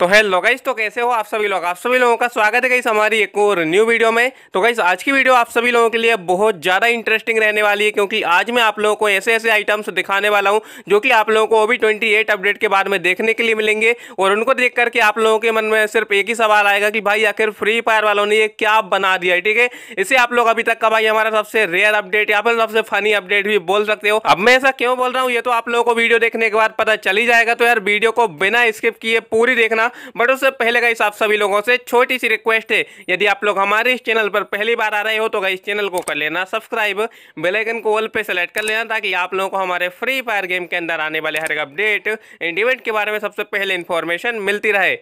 तो hello guys तो कैसे हो आप सभी लोग आप सभी लोगों का स्वागत है गाइस हमारी एक और न्यू वीडियो में तो गाइस आज की वीडियो आप सभी लोगों के लिए बहुत ज़्यादा इंटरेस्टिंग रहने वाली है क्योंकि आज मैं आप लोगों को ऐसे ऐसे आइटम्स दिखाने वाला हूं जो कि आप लोगों को अभी ट्वेंटी अपडेट के बाद में देखने के लिए मिलेंगे और उनको देख करके आप लोगों के मन में सिर्फ एक ही सवाल आएगा कि भाई आखिर फ्री फायर वालों ने ये क्या बना दिया है ठीक है इसे आप लोग अभी तक का भाई हमारा सबसे रेयर अपडेट या फिर सबसे फनी अपडेट भी बोल सकते हो अब मैं ऐसा क्यों बोल रहा हूँ ये तो आप लोगों को वीडियो देखने के बाद पता चली जाएगा तो यार वीडियो को बिना स्किप किए पूरी देखना जाएगा बट उससे पहले गाइस आप सभी लोगों से छोटी सी रिक्वेस्ट है यदि आप लोग हमारे इस चैनल पर पहली बार आ रहे हो तो गाइस चैनल को कर लेना सब्सक्राइब बेलाइकन को ऑल पे सेलेक्ट कर लेना ताकि आप लोगों को हमारे फ्री फायर गेम के अंदर आने वाले हर एक अपडेट एंड इवेंट के बारे में सबसे पहले इन्फॉर्मेशन मिलती रहे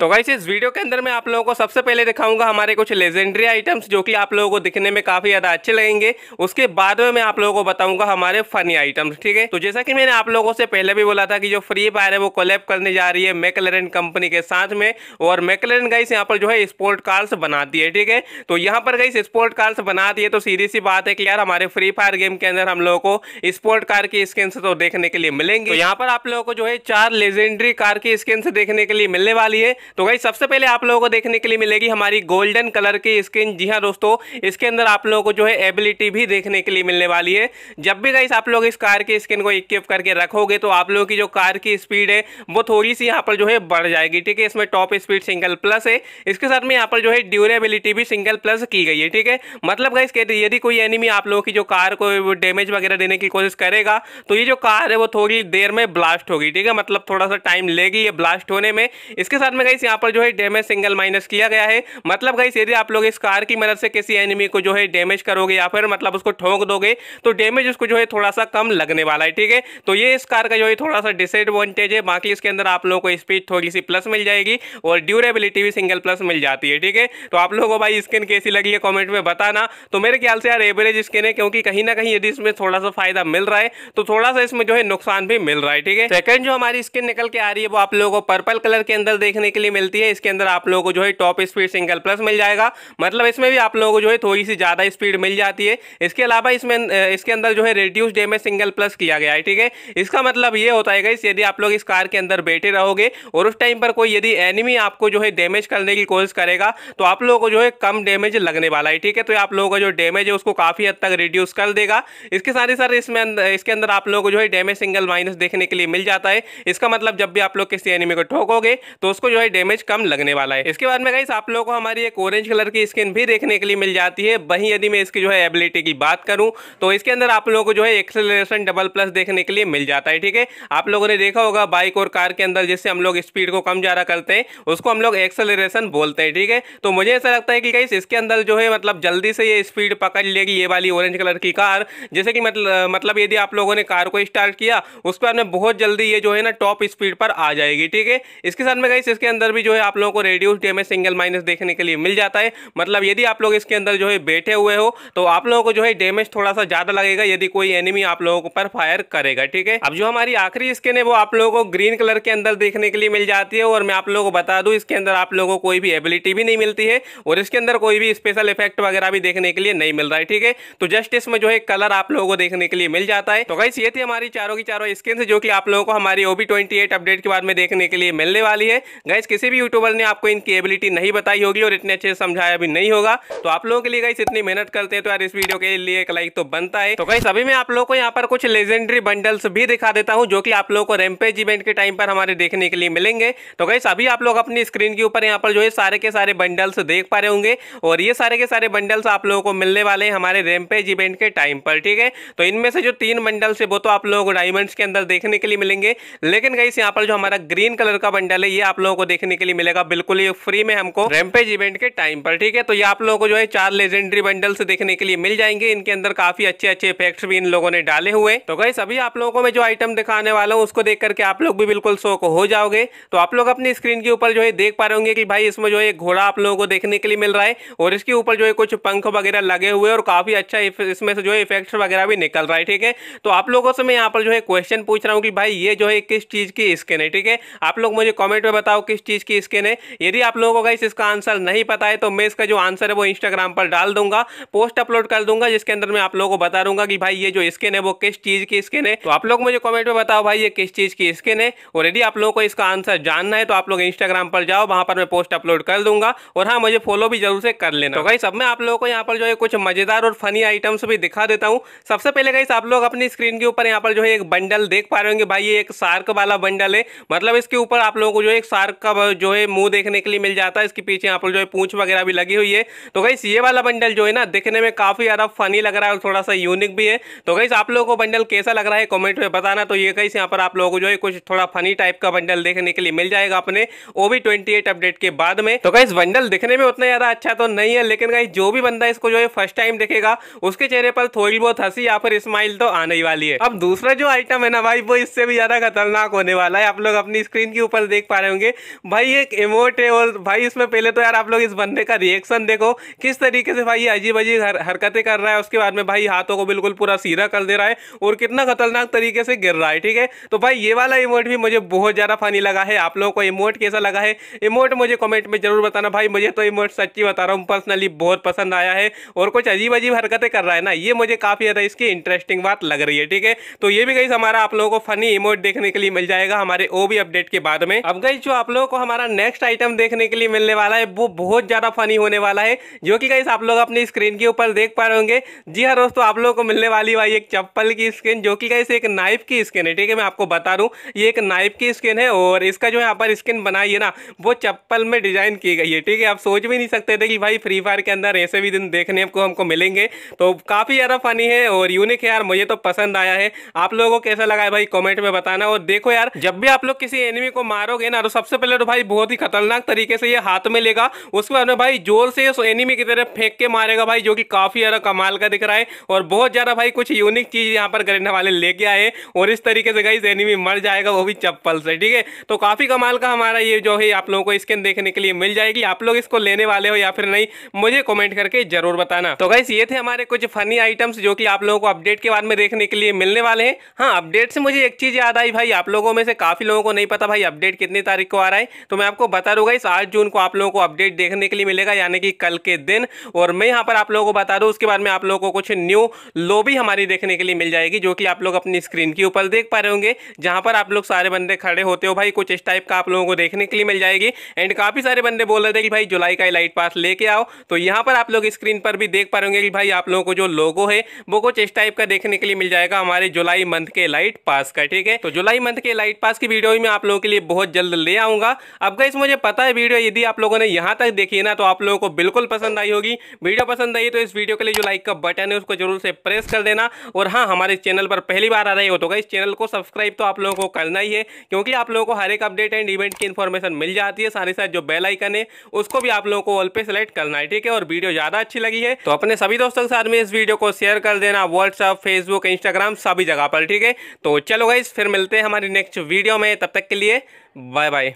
तो गाइस इस वीडियो के अंदर मैं आप लोगों को सबसे पहले दिखाऊंगा हमारे कुछ लेजेंडरी आइटम्स जो कि आप लोगों को दिखने में काफ़ी ज़्यादा अच्छे लगेंगे उसके बाद में मैं आप लोगों को बताऊंगा हमारे फनी आइटम्स ठीक है तो जैसा कि मैंने आप लोगों से पहले भी बोला था कि जो फ्री फायर है वो कोलेब करने जा रही है मैकलरन कंपनी के साथ में और मैकलरन गाइस यहाँ पर जो है स्पोर्ट कार्स बना है ठीक है तो यहाँ पर गई स्पोर्ट कार्स बना दिए तो सीधी सी बात है कि यार हमारे फ्री फायर गेम के अंदर हम लोगों को स्पोर्ट कार की स्किन तो देखने के लिए मिलेंगे तो यहाँ पर आप लोगों को जो है चार लेजेंडरी कार की स्किन देखने के लिए मिलने वाली है तो भाई सबसे पहले आप लोगों को देखने के लिए मिलेगी हमारी गोल्डन कलर की स्किन जी हाँ दोस्तों इसके अंदर आप लोगों को जो है एबिलिटी भी देखने के लिए मिलने वाली है जब भी गाइस आप लोग इस कार की स्किन को इक्विप करके रखोगे तो आप लोगों की जो कार की स्पीड है वो थोड़ी सी यहाँ पर जो है बढ़ जाएगी ठीक है इसमें टॉप स्पीड सिंगल प्लस है इसके साथ में यहाँ पर जो है ड्यूरेबिलिटी भी सिंगल प्लस की गई है ठीक है मतलब गाइस यदि कोई एनिमी आप लोगों की जो कार को डैमेज वगैरह देने की कोशिश करेगा तो ये जो कार है वो थोड़ी देर में ब्लास्ट होगी ठीक है मतलब थोड़ा सा टाइम लेगी ये ब्लास्ट होने में इसके साथ में गई गाइस यहाँ पर जो है डैमेज सिंगल माइनस किया गया है मतलब गाइस यदि आप लोग इस कार की मदद से किसी एनिमी को जो है डैमेज करोगे या फिर मतलब उसको ठोंक दोगे तो डैमेज उसको जो है थोड़ा सा कम लगने वाला है ठीक है तो ये इस कार का जो है थोड़ा सा डिसएडवांटेज है बाकी इसके अंदर आप लोगों को स्पीड थोड़ी सी प्लस मिल जाएगी और ड्यूरेबिलिटी भी सिंगल प्लस मिल जाती है ठीक है तो आप लोगों को भाई स्किन कैसी लगी है कॉमेंट में बताना तो मेरे ख्याल से यार एवरेज स्किन है क्योंकि कहीं ना कहीं यदि इसमें थोड़ा सा फायदा मिल रहा है तो थोड़ा सा इसमें जो है नुकसान भी मिल रहा है ठीक है सेकंड जो हमारी स्किन निकल के आ रही है वो आप लोगों को पर्पल कलर के अंदर देखने के लिए वाली मिलती है इसके अंदर आप लोगों को जो है टॉप स्पीड सिंगल प्लस मिल जाएगा मतलब इसमें भी आप लोगों को जो है थोड़ी सी ज़्यादा स्पीड मिल जाती है इसके अलावा इसमें इसके अंदर जो है रिड्यूस डेमेज सिंगल प्लस किया गया है ठीक है इसका मतलब ये होता है इस यदि आप लोग इस कार के अंदर बैठे रहोगे और उस टाइम पर कोई यदि एनिमी आपको जो है डैमेज करने की कोशिश करेगा तो आप लोगों को जो है कम डैमेज लगने वाला है ठीक है तो आप लोगों का जो डैमेज है उसको काफ़ी हद तक रिड्यूस कर देगा इसके साथ ही साथ इसमें इसके अंदर आप लोगों को जो है डैमेज सिंगल माइनस देखने के लिए मिल जाता है इसका मतलब जब भी आप लोग किसी एनिमी को ठोकोगे तो उसको जो है डेमेज कम लगने वाला है इसके बाद में गाइस आप लोगों को हमारी एक ऑरेंज कलर की स्किन भी देखने के लिए मिल जाती है वहीं यदि मैं इसकी जो है एबिलिटी की बात करूं तो इसके अंदर आप लोगों को जो है एक्सेलरेशन डबल प्लस देखने के लिए मिल जाता है ठीक है आप लोगों ने देखा होगा बाइक और कार के अंदर जिससे हम लोग स्पीड को कम ज़्यादा करते हैं उसको हम लोग एक्सेलरेशन बोलते हैं ठीक है तो मुझे ऐसा लगता है कि गाइस इसके अंदर जो है मतलब जल्दी से ये स्पीड पकड़ लेगी ये वाली ऑरेंज कलर की कार जैसे कि मतलब मतलब यदि आप लोगों ने कार को स्टार्ट किया उसके बाद में बहुत जल्दी ये जो है ना टॉप स्पीड पर आ जाएगी ठीक है इसके साथ में गाइस इसके अंदर अंदर भी जो है आप लोगों को रेड्यूस डेमेज सिंगल माइनस देखने के लिए मिल जाता है मतलब यदि आप लोग इसके अंदर जो है बैठे हुए हो तो आप लोगों को जो है डेमेज थोड़ा सा ज़्यादा लगेगा यदि कोई एनिमी आप लोगों पर फायर करेगा ठीक है अब जो हमारी आखिरी स्किन है वो आप लोगों को ग्रीन कलर के अंदर देखने के लिए मिल जाती है और मैं आप लोगों को बता दू इसके अंदर आप लोगों को कोई भी एबिलिटी भी नहीं मिलती है और इसके अंदर कोई भी स्पेशल इफेक्ट वगैरह भी देखने के लिए नहीं मिल रहा है ठीक है तो जस्ट इसमें जो है कलर आप लोगों को देखने के लिए मिल जाता है तो गाइस ये थी हमारी चारों की चारों स्किन जो कि आप लोगों को हमारी ओबी ट्वेंटी अपडेट के बाद में देखने के लिए मिलने वाली है गाइस किसी भी यूट्यूबर ने आपको इनकी एबिलिटी नहीं बताई होगी और इतने अच्छे से समझाया भी नहीं होगा तो आप लोगों के लिए गाइस इतनी मेहनत करते हैं तो यार इस वीडियो के लिए एक लाइक तो बनता है तो गाइस अभी मैं आप लोगों को यहाँ पर कुछ लेजेंडरी बंडल्स भी दिखा देता हूँ जो कि आप लोगों को रेमपेज इवेंट के टाइम पर हमारे देखने के लिए मिलेंगे तो गाइस अभी आप लोग अपनी स्क्रीन के ऊपर यहाँ पर जो है सारे के सारे बंडल्स देख पा रहे होंगे और ये सारे के सारे बंडल्स आप लोगों को मिलने वाले हैं हमारे रेमपेज इवेंट के टाइम पर ठीक है तो इनमें से जो तीन बंडल्स है वो तो आप लोगों को डायमंड्स के अंदर देखने के लिए मिलेंगे लेकिन गाइस यहाँ पर जो हमारा ग्रीन कलर का बंडल है ये आप लोगों को देखने देखने के लिए मिलेगा बिल्कुल ही फ्री में हमको रेमपेज इवेंट के टाइम पर ठीक है तो ये आप लोगों को जो है चार लेजेंडरी बंडल्स देखने के लिए मिल जाएंगे इनके अंदर काफी अच्छे अच्छे इफेक्ट भी इन लोगों ने डाले हुए तो गई सभी आप लोगों को मैं जो आइटम दिखाने वाला हूँ उसको देख करके आप लोग भी बिल्कुल शोक हो जाओगे तो आप लोग अपनी स्क्रीन के ऊपर जो है देख पा रहे होंगे कि भाई इसमें जो है घोड़ा आप लोगों को देखने के लिए मिल रहा है और इसके ऊपर जो है कुछ पंख वगैरह लगे हुए और काफी अच्छा इसमें से जो है इफेक्ट वगैरह भी निकल रहा है ठीक है तो आप लोगों से मैं यहाँ पर जो है क्वेश्चन पूछ रहा हूँ कि भाई ये जो है किस चीज की स्किन है ठीक है आप लोग मुझे कॉमेंट में बताओ किस चीज चीज़ की स्किन है यदि आप लोगों को इसका आंसर नहीं पता है तो मैं इसका जो आंसर है वो इंस्टाग्राम पर डाल दूंगा पोस्ट अपलोड कर दूंगा जिसके अंदर मैं आप लोगों को बता दूंगा कि भाई ये जो स्किन है वो किस चीज़ की स्किन है तो आप लोग मुझे कॉमेंट में बताओ भाई ये किस चीज़ की स्किन है और यदि आप लोगों को इसका आंसर जानना है तो आप लोग इंस्टाग्राम पर जाओ वहाँ पर मैं पोस्ट अपलोड कर दूंगा और हाँ मुझे फॉलो भी जरूर से कर लेना तो गाइस अब मैं आप लोगों को यहाँ पर जो है कुछ मज़ेदार और फनी आइटम्स भी दिखा देता हूँ सबसे पहले कहीं आप लोग अपनी स्क्रीन के ऊपर यहाँ पर जो है एक बंडल देख पा रहे होंगे भाई ये एक सार्क वाला बंडल है मतलब इसके ऊपर आप लोगों को जो एक सार्क का जो है मुंह देखने के लिए मिल जाता है इसके पीछे यहाँ पर जो है पूछ वगैरह भी लगी हुई है तो गई ये वाला बंडल जो है ना दिखने में काफ़ी ज़्यादा फनी लग रहा है और थोड़ा सा यूनिक भी है तो गई आप लोगों को बंडल कैसा लग रहा है कॉमेंट में बताना तो ये कहीं यहाँ पर आप लोगों को जो है कुछ थोड़ा फनी टाइप का बंडल देखने के लिए मिल जाएगा अपने वो भी ट्वेंटी अपडेट के बाद में तो कहीं बंडल दिखने में उतना ज़्यादा अच्छा तो नहीं है लेकिन कहीं जो भी बंदा इसको जो है फर्स्ट टाइम देखेगा उसके चेहरे पर थोड़ी बहुत हंसी या फिर स्माइल तो आने ही वाली है अब दूसरा जो आइटम है ना भाई वो इससे भी ज़्यादा खतरनाक होने वाला है आप लोग अपनी स्क्रीन के ऊपर देख पा रहे होंगे भाई एक इमोट है और भाई इसमें पहले तो यार आप लोग इस बंदे का रिएक्शन देखो किस तरीके से भाई ये अजीब अजीब हर, हरकतें कर रहा है उसके बाद में भाई हाथों को बिल्कुल पूरा सीधा कर दे रहा है और कितना खतरनाक तरीके से गिर रहा है ठीक है तो भाई ये वाला इमोट भी मुझे बहुत ज़्यादा फनी लगा है आप लोगों को इमोट कैसा लगा है इमोट मुझे कॉमेंट में जरूर बताना भाई मुझे तो इमोट सच्ची बता रहा हूँ पर्सनली बहुत पसंद आया है और कुछ अजीब अजीब हरकतें कर रहा है ना ये मुझे काफ़ी ज़्यादा इसकी इंटरेस्टिंग बात लग रही है ठीक है तो ये भी गई हमारा आप लोगों को फनी इमोट देखने के लिए मिल जाएगा हमारे ओ अपडेट के बाद में अब गई जो आप लोगों को हमारा नेक्स्ट आइटम देखने के लिए मिलने वाला है वो बहुत ज़्यादा फनी होने वाला है जो कि गाइस आप लोग अपनी स्क्रीन के ऊपर देख पा रहे होंगे जी हाँ दोस्तों आप लोगों को मिलने वाली भाई एक चप्पल की स्किन जो कि गाइस एक नाइफ की स्किन है ठीक है मैं आपको बता दूँ ये एक नाइफ की स्किन है और इसका जो यहाँ पर स्किन बनाई है ना वो चप्पल में डिजाइन की गई है ठीक है आप सोच भी नहीं सकते थे कि भाई फ्री फायर के अंदर ऐसे भी दिन देखने को हमको मिलेंगे तो काफ़ी ज़्यादा फनी है और यूनिक है यार मुझे तो पसंद आया है आप लोगों को कैसा लगा है भाई कॉमेंट में बताना और देखो यार जब भी आप लोग किसी एनिमी को मारोगे ना तो सबसे पहले तो भाई बहुत ही खतरनाक तरीके से ये हाथ में लेगा उसके बाद में भाई जोर से एनिमी की तरह फेंक के मारेगा भाई जो कि काफ़ी ज़्यादा कमाल का दिख रहा है और बहुत ज़्यादा भाई कुछ यूनिक चीज़ यहाँ पर ग्रेनेड वाले लेके आए और इस तरीके से गई एनिमी मर जाएगा वो भी चप्पल से ठीक है तो काफ़ी कमाल का हमारा ये जो है आप लोगों को स्किन देखने के लिए मिल जाएगी आप लोग इसको लेने वाले हो या फिर नहीं मुझे कॉमेंट करके जरूर बताना तो गाइस ये थे हमारे कुछ फनी आइटम्स जो कि आप लोगों को अपडेट के बाद में देखने के लिए मिलने वाले हैं हाँ अपडेट से मुझे एक चीज़ याद आई भाई आप लोगों में से काफ़ी लोगों को नहीं पता भाई अपडेट कितनी तारीख को आ रहा है तो मैं आपको बता दूंगा इस आठ जून को आप लोगों को अपडेट देखने के लिए मिलेगा यानी कि कल के दिन और मैं यहाँ पर आप लोगों को बता दूँ उसके बाद में आप लोगों को कुछ न्यू लॉबी हमारी देखने के लिए मिल जाएगी जो कि आप लोग अपनी स्क्रीन के ऊपर देख पा रहे होंगे जहाँ पर आप लोग सारे बंदे खड़े होते हो भाई कुछ इस टाइप का आप लोगों को देखने के लिए मिल जाएगी एंड काफ़ी सारे बंदे बोल रहे थे कि भाई जुलाई का लाइट पास लेके आओ तो यहाँ पर आप लोग स्क्रीन पर भी देख पा रहे कि भाई आप लोगों को जो लोगो है वो कुछ इस टाइप का देखने के लिए मिल जाएगा हमारे जुलाई मंथ के लाइट पास का ठीक है तो जुलाई मंथ के लाइट पास की वीडियो में आप लोगों के लिए बहुत जल्द ले आऊंगा अब गई मुझे पता है वीडियो यदि आप लोगों ने यहाँ तक देखी है ना तो आप लोगों को बिल्कुल पसंद आई होगी वीडियो पसंद आई तो इस वीडियो के लिए जो लाइक का बटन है उसको जरूर से प्रेस कर देना और हाँ हमारे चैनल पर पहली बार आ रहे हो तो गई चैनल को सब्सक्राइब तो आप लोगों को करना ही है क्योंकि आप लोगों को हर एक अपडेट एंड इवेंट की इन्फॉर्मेशन मिल जाती है साथ ही साथ जो बेल आइकन है उसको भी आप लोगों को ऑल पे सेलेक्ट करना है ठीक है और वीडियो ज़्यादा अच्छी लगी है तो अपने सभी दोस्तों के साथ में इस वीडियो को शेयर कर देना व्हाट्सअप फेसबुक इंस्टाग्राम सभी जगह पर ठीक है तो चलो गाइज फिर मिलते हैं हमारी नेक्स्ट वीडियो में तब तक के लिए बाय बाय